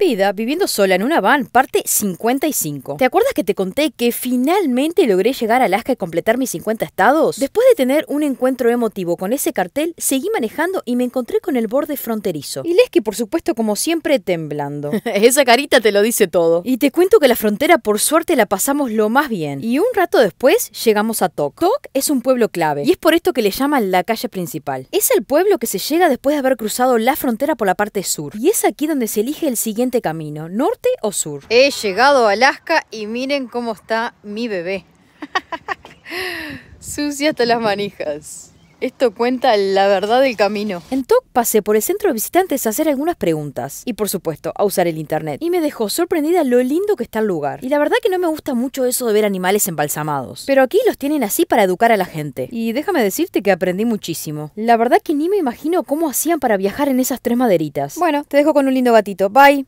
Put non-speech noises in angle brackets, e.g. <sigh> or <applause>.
vida viviendo sola en una van, parte 55. ¿Te acuerdas que te conté que finalmente logré llegar a Alaska y completar mis 50 estados? Después de tener un encuentro emotivo con ese cartel, seguí manejando y me encontré con el borde fronterizo. Y Lesky, por supuesto, como siempre, temblando. <laughs> Esa carita te lo dice todo. Y te cuento que la frontera, por suerte, la pasamos lo más bien. Y un rato después llegamos a Tok. Tok es un pueblo clave, y es por esto que le llaman la calle principal. Es el pueblo que se llega después de haber cruzado la frontera por la parte sur. Y es aquí donde se elige el siguiente camino, norte o sur. He llegado a Alaska y miren cómo está mi bebé. <laughs> Sucia hasta las manijas. Esto cuenta la verdad del camino. En TOC pasé por el centro de visitantes a hacer algunas preguntas y por supuesto a usar el internet. Y me dejó sorprendida lo lindo que está el lugar. Y la verdad que no me gusta mucho eso de ver animales embalsamados. Pero aquí los tienen así para educar a la gente. Y déjame decirte que aprendí muchísimo. La verdad que ni me imagino cómo hacían para viajar en esas tres maderitas. Bueno, te dejo con un lindo gatito. Bye.